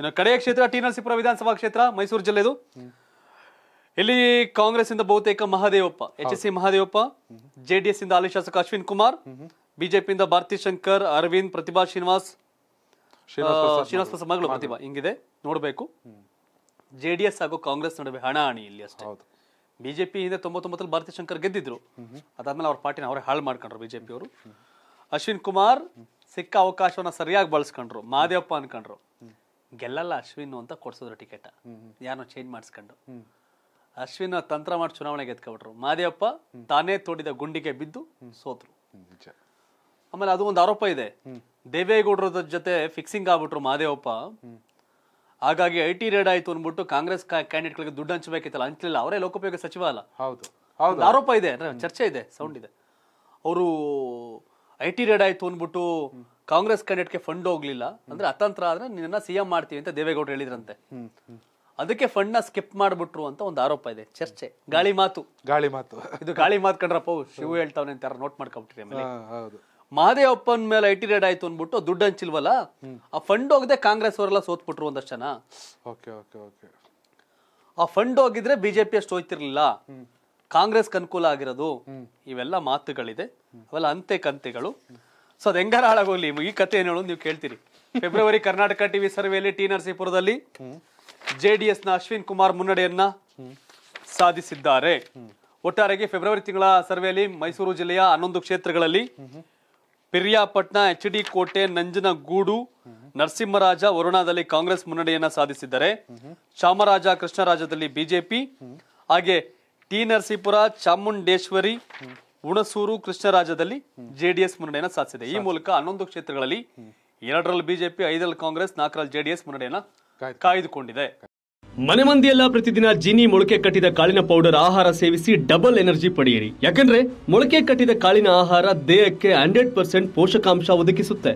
ಇನ್ನು ಕಡೆಯ ಕ್ಷೇತ್ರ ಟಿ ನರಸೀಪುರ ವಿಧಾನಸಭಾ ಕ್ಷೇತ್ರ ಮೈಸೂರು ಜಿಲ್ಲೆದು ಇಲ್ಲಿ ಕಾಂಗ್ರೆಸ್ ಇಂದ ಬಹುತೇಕ Mahadevappa H S C Mahadevappa JDS ಇಂದ ಹಾಲಿ ಶಾಸಕ ಅಶ್ವಿನ್ ಕುಮಾರ್ ಬಿಜೆಪಿಯಿಂದ ಭಾರತಿ ಶಂಕರ್ ಅರವಿಂದ್ ಪ್ರತಿಭಾ ಶ್ರೀನಿವಾಸ್ ಶ್ರೀನಿವಾಸ ಮಗಳು ಪ್ರತಿಭಾ ಹಿಂಗಿದೆ ನೋಡಬೇಕು ಜೆಡಿಎಸ್ ಹಾಗೂ ಕಾಂಗ್ರೆಸ್ ನಡುವೆ ಹಣಾಹಣಿ ಇಲ್ಲಿ ಅಷ್ಟೇ ಬಿಜೆಪಿ ಹಿಂದೆ ತೊಂಬತ್ತೊಂಬತ್ತರಲ್ಲಿ ಭಾರತಿ ಶಂಕರ್ ಗೆದ್ದಿದ್ರು ಅದಾದ್ಮೇಲೆ ಅವ್ರ ಪಾರ್ಟಿನ ಅವರೇ ಹಾಳು ಮಾಡ್ಕೊಂಡ್ರು ಬಿಜೆಪಿ ಅವರು ಅಶ್ವಿನ್ ಕುಮಾರ್ ಸಿಕ್ಕ ಅವಕಾಶವನ್ನ ಸರಿಯಾಗಿ ಬಳಸ್ಕೊಂಡ್ರು ಮಹಾದೇವಪ್ಪ ಅನ್ಕೊಂಡ್ರು ಗೆಲ್ಲಲ್ಲ ಅಶ್ವಿನ್ ಅಂತ ಕೊಡ್ಸಿದ್ರು ಟಿಕೆಟ್ ಯಾರು ಚೇಂಜ್ ಮಾಡಿಸ್ಕೊಂಡು ಅಶ್ವಿನ್ ತಂತ್ರ ಮಾಡಿ ಚುನಾವಣೆ ಗೆದ್ಕೊಬಿಟ್ರು ಮಾದೇವಪ್ಪ ತಾನೇ ತೋಡಿದ ಗುಂಡಿಗೆ ಬಿದ್ದು ಸೋತ್ರು ಆಮೇಲೆ ಅದು ಒಂದು ಆರೋಪ ಇದೆ ದೇವೇಗೌಡರ ಜೊತೆ ಫಿಕ್ಸಿಂಗ್ ಆಗ್ಬಿಟ್ರು ಮಾದೇವಪ್ಪ ಹಾಗಾಗಿ ಐ ಟಿ ರೇಡ್ ಆಯ್ತು ಅಂದ್ಬಿಟ್ಟು ಕಾಂಗ್ರೆಸ್ ಗಳಿಗೆ ದುಡ್ಡು ಹಂಚಬೇಕಿತ್ತಲ್ಲ ಹಂಚಲಿಲ್ಲ ಅವರೇ ಲೋಕೋಪಯೋಗ ಸಚಿವ ಅಲ್ಲ ಹೌದು ಆರೋಪ ಇದೆ ಚರ್ಚೆ ಇದೆ ಸೌಂಡ್ ಇದೆ ಅವರು ಐ ಟಿ ರೇಡ್ ಆಯ್ತು ಅಂದ್ಬಿಟ್ಟು ಕಾಂಗ್ರೆಸ್ ಕ್ಯಾಂಡಿಡೇಟ್ಗೆ ಫಂಡ್ ಹೋಗ್ಲಿಲ್ಲ ಅಂದ್ರೆ ಅತಂತ್ರ ಆದ್ರೆ ನಿನ್ನ ಸಿಎಂ ಮಾಡ್ತೀವಿ ಅಂತ ದೇವೇಗೌಡರು ಹೇಳಿದ್ರಂತೆ ಅದಕ್ಕೆ ಫಂಡ್ ನ ಸ್ಕಿಪ್ ಮಾಡ್ಬಿಟ್ರು ಅಂತ ಒಂದು ಆರೋಪ ಇದೆ ಚರ್ಚೆ ಗಾಳಿ ಮಾತು ಗಾಳಿ ಮಾತು ಇದು ಗಾಳಿ ಮಾತು ಕಂಡ್ರಪ್ಪ ಶಿವು ಹೇಳ್ತಾವನೆ ಅಂತ ನೋಟ್ ಮಾಡ್ಕೊಂಡ್ಬಿಟ್ರಿ ಆಮೇಲೆ ಮಹದೇವಪ್ಪನ ಮೇಲೆ ಐಟಿ ರೇಡ್ ಆಯ್ತು ಅಂದ್ಬಿಟ್ಟು ದುಡ್ಡು ಹಂಚಿಲ್ವಲ್ಲ ಆ ಫಂಡ್ ಹೋಗದೆ ಕಾಂಗ್ರೆಸ್ ಅವರೆಲ್ಲ ಸೋತ್ಬಿಟ್ರು ಒಂದಷ್ಟು ಜನ ಆ ಫಂಡ್ ಹೋಗಿದ್ರೆ ಬಿಜೆಪಿ ಅಷ್ಟು ಹೋಯ್ತಿರ್ಲಿಲ್ಲ ಕಾಂಗ್ರೆಸ್ ಅನುಕೂಲ ಆಗಿರೋದು ಇವೆಲ್ಲ ಮಾತುಗಳಿದೆ ಅವೆಲ್ಲ ಅಂತೆ ಕಂತೆಗಳು ಸೊ ಅದು ಹೆಂಗಾರ ಹಾಳಾಗೋಗ್ಲಿ ಈ ಕತೆ ಏನು ಹೇಳೋದು ನೀವು ಕೇಳ್ತೀರಿ ಫೆಬ್ರವರಿ ಕರ್ನಾಟಕ ಟಿವಿ ಸರ್ವೆಯಲ್ಲಿ ಟಿ ನರಸೀಪುರದಲ್ಲಿ ಜೆ ಡಿ ನ ಅಶ್ವಿನ್ ಕುಮಾರ್ ಮುನ್ನಡೆಯನ್ನ ಸಾಧಿಸಿದ್ದಾರೆ ಒಟ್ಟಾರೆಗೆ ಫೆಬ್ರವರಿ ತಿಂಗಳ ಸರ್ವೆಯಲ್ಲಿ ಮೈಸೂರು ಜಿಲ್ಲೆಯ ಹನ್ನೊಂದು ಕ್ಷೇತ್ರಗಳಲ್ಲಿ ಪಿರಿಯಾಪಟ್ನ ಎಚ್ ಡಿ ಕೋಟೆ ನಂಜನಗೂಡು ನರಸಿಂಹರಾಜ ವರುಣಾದಲ್ಲಿ ಕಾಂಗ್ರೆಸ್ ಮುನ್ನಡೆಯನ್ನ ಸಾಧಿಸಿದ್ದಾರೆ ಚಾಮರಾಜ ಕೃಷ್ಣರಾಜದಲ್ಲಿ ಬಿಜೆಪಿ ಹಾಗೆ ಟಿ ನರಸೀಪುರ ಚಾಮುಂಡೇಶ್ವರಿ ಹುಣಸೂರು ಕೃಷ್ಣರಾಜದಲ್ಲಿ ಜೆಡಿಎಸ್ ಮುನ್ನಡೆಯನ್ನ ಸಾಧಿಸಿದೆ ಈ ಮೂಲಕ ಹನ್ನೊಂದು ಕ್ಷೇತ್ರಗಳಲ್ಲಿ ಎರಡರಲ್ಲಿ ಬಿಜೆಪಿ ಐದರಲ್ಲಿ ಕಾಂಗ್ರೆಸ್ ನಾಲ್ಕರಲ್ಲಿ ಜೆಡಿಎಸ್ ಮುನ್ನಡೆಯನ್ನ ಕಾಯ್ದುಕೊಂಡಿದೆ ಮನೆ ಮಂದಿಯೆಲ್ಲ ಪ್ರತಿದಿನ ಜಿನಿ ಮೊಳಕೆ ಕಟ್ಟಿದ ಕಾಳಿನ ಪೌಡರ್ ಆಹಾರ ಸೇವಿಸಿ ಡಬಲ್ ಎನರ್ಜಿ ಪಡೆಯಿರಿ ಯಾಕಂದ್ರೆ ಮೊಳಕೆ ಕಟ್ಟಿದ ಕಾಳಿನ ಆಹಾರ ದೇಹಕ್ಕೆ ಹಂಡ್ರೆಡ್ ಪರ್ಸೆಂಟ್ ಪೋಷಕಾಂಶ ಒದಗಿಸುತ್ತೆ